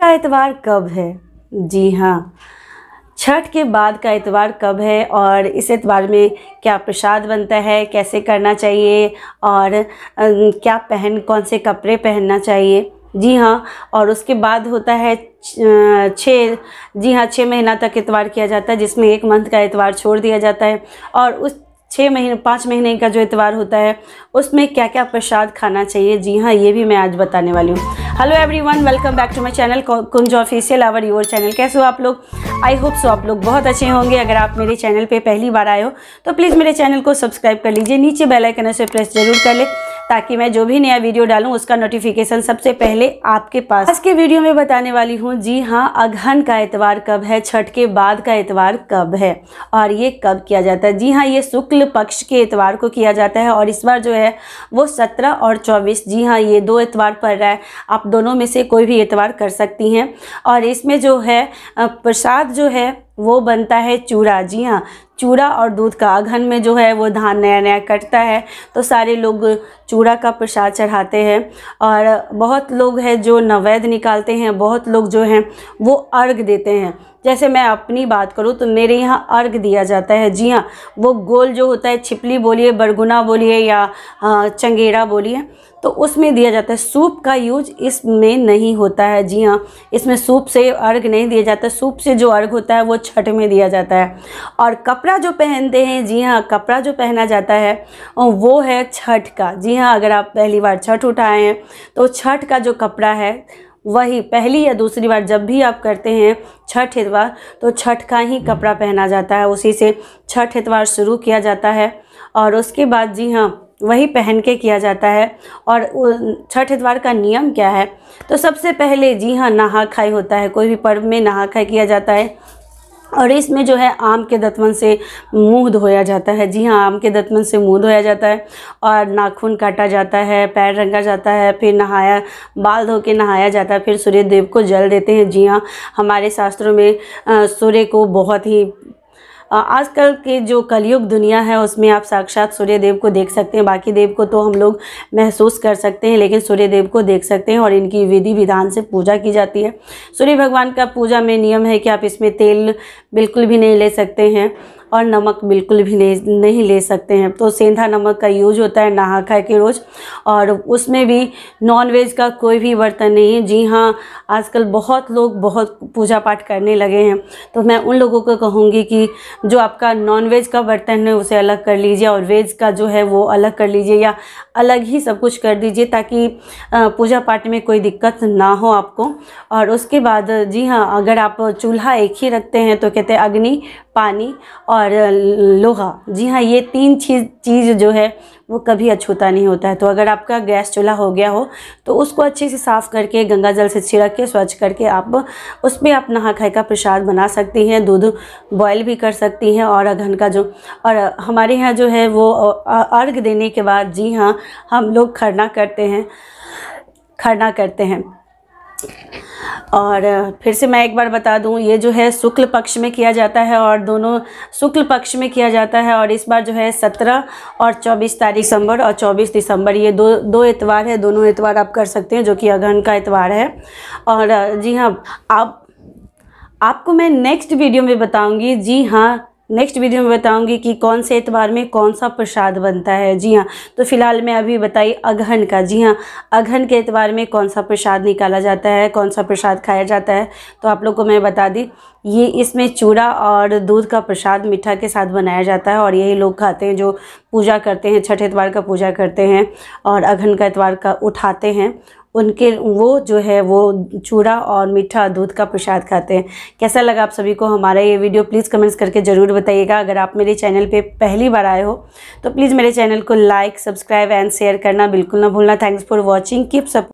का एतवार कब है जी हाँ छठ के बाद का एतवार कब है और इस एतवार में क्या प्रसाद बनता है कैसे करना चाहिए और क्या पहन कौन से कपड़े पहनना चाहिए जी हाँ और उसके बाद होता है छः जी हाँ छः महीना तक एतवार किया जाता है जिसमें एक मंथ का एतवार छोड़ दिया जाता है और उस छः महीने पाँच महीने का जो एतवार होता है उसमें क्या क्या प्रसाद खाना चाहिए जी हाँ ये भी मैं आज बताने वाली हूँ hello everyone welcome back to my channel Kunj official our your channel कैसे हो आप लोग आई होप सो आप लोग बहुत अच्छे होंगे अगर आप मेरे चैनल पे पहली बार आए हो तो प्लीज़ मेरे चैनल को सब्सक्राइब कर लीजिए नीचे बेल आइकन से प्रेस जरूर कर लें ताकि मैं जो भी नया वीडियो डालूँ उसका नोटिफिकेशन सबसे पहले आपके पास आज के वीडियो में बताने वाली हूँ जी हाँ अगहन का एतवार कब है छठ के बाद का एतवार कब है और ये कब किया जाता है जी हाँ ये शुक्ल पक्ष के एतवार को किया जाता है और इस बार जो है वो सत्रह और चौबीस जी हाँ ये दो एतवार पड़ रहा है आप दोनों में से कोई भी एतवार कर सकती हैं और इसमें जो है प्रसाद जो है वो बनता है चूड़ा जी हाँ चूड़ा और दूध का अघन में जो है वो धान नया नया कटता है तो सारे लोग चूड़ा का प्रसाद चढ़ाते हैं और बहुत लोग हैं जो नवैद निकालते हैं बहुत लोग जो हैं वो अर्घ देते हैं जैसे मैं अपनी बात करूँ तो मेरे यहाँ अर्घ दिया जाता है जी हाँ वो गोल जो होता है छिपली बोलिए बरगुना बोलिए या हाँ, चंगेरा बोलिए तो उसमें दिया जाता है सूप का यूज इसमें नहीं होता है जी हाँ इसमें सूप से अर्घ नहीं दिया जाता सूप से जो अर्घ होता है वो छठ में दिया जाता है और कपड़ा जो पहनते हैं जी हाँ कपड़ा जो पहना जाता है वो है छठ का जी हाँ अगर आप पहली बार छठ उठाए हैं तो छठ का जो कपड़ा है वही पहली या दूसरी बार जब भी आप करते हैं छठ इतवार तो छठ का ही कपड़ा पहना जाता है उसी से छठ इतवार शुरू किया जाता है और उसके बाद जी हाँ वही पहन के किया जाता है और छठ इतवार का नियम क्या है तो सबसे पहले जी हाँ नहा खाई होता है कोई भी पर्व में नहा खाई किया जाता है और इसमें जो है आम के दतवन से मुंह धोया जाता है जी हाँ आम के दतवन से मुंह धोया जाता है और नाखून काटा जाता है पैर रंगा जाता है फिर नहाया बाल धो के नहाया जाता है फिर सूर्य देव को जल देते हैं जी हाँ हमारे शास्त्रों में सूर्य को बहुत ही आजकल के जो कलयुग दुनिया है उसमें आप साक्षात सूर्य देव को देख सकते हैं बाकी देव को तो हम लोग महसूस कर सकते हैं लेकिन सूर्य देव को देख सकते हैं और इनकी विधि विधान से पूजा की जाती है सूर्य भगवान का पूजा में नियम है कि आप इसमें तेल बिल्कुल भी नहीं ले सकते हैं और नमक बिल्कुल भी ले नहीं ले सकते हैं तो सेंधा नमक का यूज होता है नहा खा के रोज़ और उसमें भी नॉन वेज का कोई भी बर्तन नहीं है जी हाँ आजकल बहुत लोग बहुत पूजा पाठ करने लगे हैं तो मैं उन लोगों को कहूँगी कि जो आपका नॉन वेज का बर्तन है उसे अलग कर लीजिए और वेज का जो है वो अलग कर लीजिए या अलग ही सब कुछ कर दीजिए ताकि पूजा पाठ में कोई दिक्कत ना हो आपको और उसके बाद जी हाँ अगर आप चूल्हा एक ही रखते हैं तो कहते हैं अग्नि पानी और लोहा जी हाँ ये तीन चीज़ चीज़ जो है वो कभी अछूता नहीं होता है तो अगर आपका गैस चूल्हा हो गया हो तो उसको अच्छे से साफ़ करके गंगा जल से छिड़क के स्वच्छ करके आप उस पर आप नहा खाई का प्रसाद बना सकती हैं दूध बॉयल भी कर सकती हैं और अघन का जो और हमारे यहाँ जो है वो अर्घ देने के बाद जी हाँ हम लोग खरना करते हैं खरना करते हैं और फिर से मैं एक बार बता दूं ये जो है शुक्ल पक्ष में किया जाता है और दोनों शुक्ल पक्ष में किया जाता है और इस बार जो है सत्रह और चौबीस तारीख दिसंबर और चौबीस दिसंबर ये दो दो एतवार है दोनों एतवार आप कर सकते हैं जो कि अगहन का एतवार है और जी हाँ आप आपको मैं नेक्स्ट वीडियो में बताऊंगी जी हाँ नेक्स्ट वीडियो में बताऊंगी कि कौन से एतवार में कौन सा प्रसाद बनता है जी हाँ तो फिलहाल मैं अभी बताई अगहन का जी हाँ अगहन के एतवार में कौन सा प्रसाद निकाला जाता है कौन सा प्रसाद खाया जाता है तो आप लोग को मैं बता दी ये इसमें चूड़ा और दूध का प्रसाद मीठा के साथ बनाया जाता है और यही लोग खाते हैं जो पूजा करते हैं छठ एतवार का पूजा करते हैं और अगहन का एतवार का उठाते हैं उनके वो जो है वो चूड़ा और मीठा दूध का प्रसाद खाते हैं कैसा लगा आप सभी को हमारा ये वीडियो प्लीज़ कमेंट्स करके ज़रूर बताइएगा अगर आप मेरे चैनल पे पहली बार आए हो तो प्लीज़ मेरे चैनल को लाइक सब्सक्राइब एंड शेयर करना बिल्कुल ना भूलना thanks for watching keep support